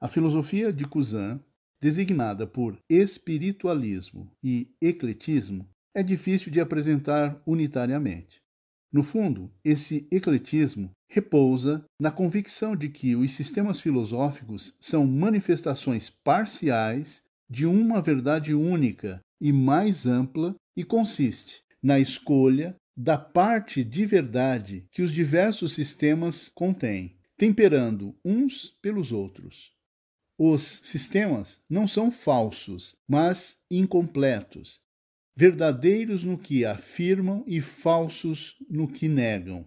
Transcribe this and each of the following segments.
A filosofia de Cousin, designada por espiritualismo e ecletismo, é difícil de apresentar unitariamente. No fundo, esse ecletismo repousa na convicção de que os sistemas filosóficos são manifestações parciais de uma verdade única e mais ampla e consiste na escolha da parte de verdade que os diversos sistemas contêm, temperando uns pelos outros. Os sistemas não são falsos, mas incompletos, verdadeiros no que afirmam e falsos no que negam.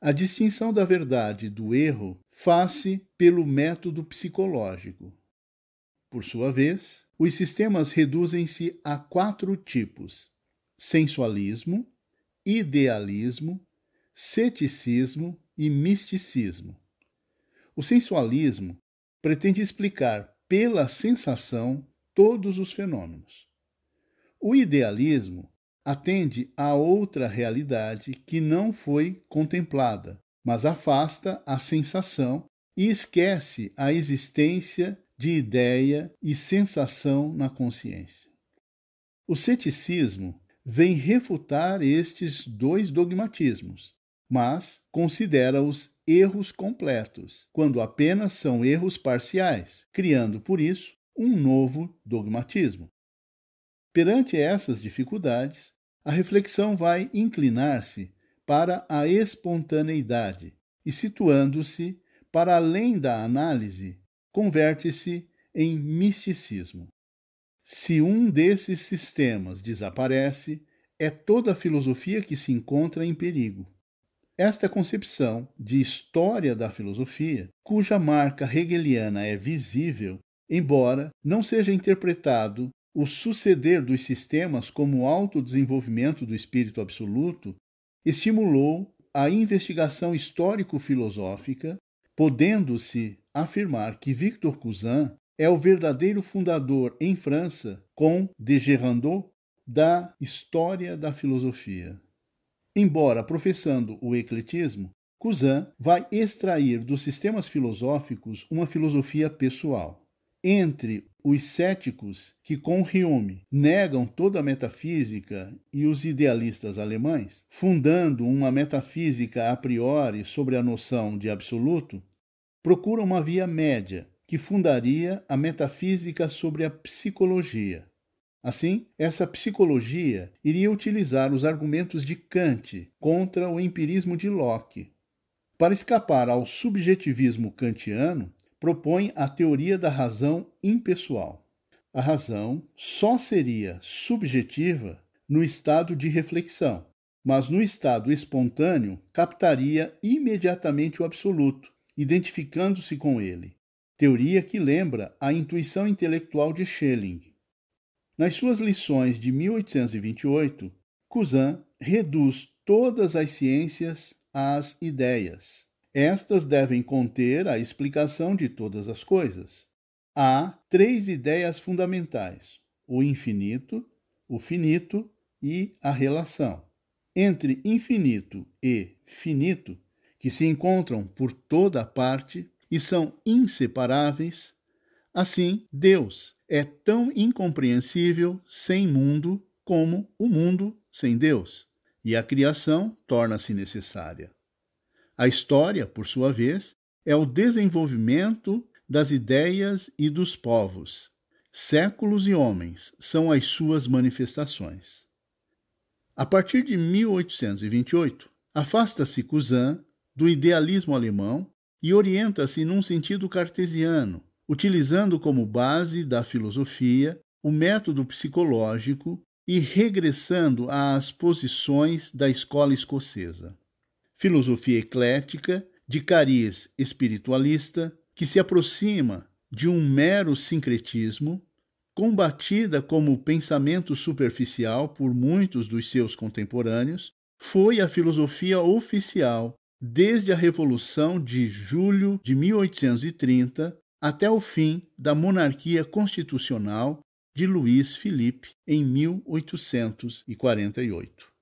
A distinção da verdade do erro faz-se pelo método psicológico. Por sua vez, os sistemas reduzem-se a quatro tipos: sensualismo, idealismo, ceticismo e misticismo. O sensualismo pretende explicar pela sensação todos os fenômenos. O idealismo atende a outra realidade que não foi contemplada, mas afasta a sensação e esquece a existência de ideia e sensação na consciência. O ceticismo vem refutar estes dois dogmatismos, mas considera-os erros completos, quando apenas são erros parciais, criando, por isso, um novo dogmatismo. Perante essas dificuldades, a reflexão vai inclinar-se para a espontaneidade e, situando-se para além da análise, converte-se em misticismo. Se um desses sistemas desaparece, é toda a filosofia que se encontra em perigo. Esta concepção de história da filosofia, cuja marca hegeliana é visível, embora não seja interpretado o suceder dos sistemas como autodesenvolvimento do espírito absoluto, estimulou a investigação histórico-filosófica, podendo-se afirmar que Victor Cousin é o verdadeiro fundador em França, com de Gerandot, da história da filosofia. Embora professando o ecletismo, Cousin vai extrair dos sistemas filosóficos uma filosofia pessoal. Entre os céticos que com Hume negam toda a metafísica e os idealistas alemães, fundando uma metafísica a priori sobre a noção de absoluto, procura uma via média que fundaria a metafísica sobre a psicologia. Assim, essa psicologia iria utilizar os argumentos de Kant contra o empirismo de Locke. Para escapar ao subjetivismo kantiano, propõe a teoria da razão impessoal. A razão só seria subjetiva no estado de reflexão, mas no estado espontâneo captaria imediatamente o absoluto, identificando-se com ele. Teoria que lembra a intuição intelectual de Schelling. Nas suas lições de 1828, Cousin reduz todas as ciências às ideias. Estas devem conter a explicação de todas as coisas. Há três ideias fundamentais: o infinito, o finito e a relação. Entre infinito e finito, que se encontram por toda a parte e são inseparáveis, Assim, Deus é tão incompreensível sem mundo como o mundo sem Deus, e a criação torna-se necessária. A história, por sua vez, é o desenvolvimento das ideias e dos povos. Séculos e homens são as suas manifestações. A partir de 1828, afasta-se Cousin do idealismo alemão e orienta-se num sentido cartesiano, utilizando como base da filosofia o método psicológico e regressando às posições da escola escocesa. Filosofia eclética, de cariz espiritualista, que se aproxima de um mero sincretismo, combatida como pensamento superficial por muitos dos seus contemporâneos, foi a filosofia oficial desde a Revolução de Julho de 1830 até o fim da monarquia constitucional de Luiz Felipe em 1848.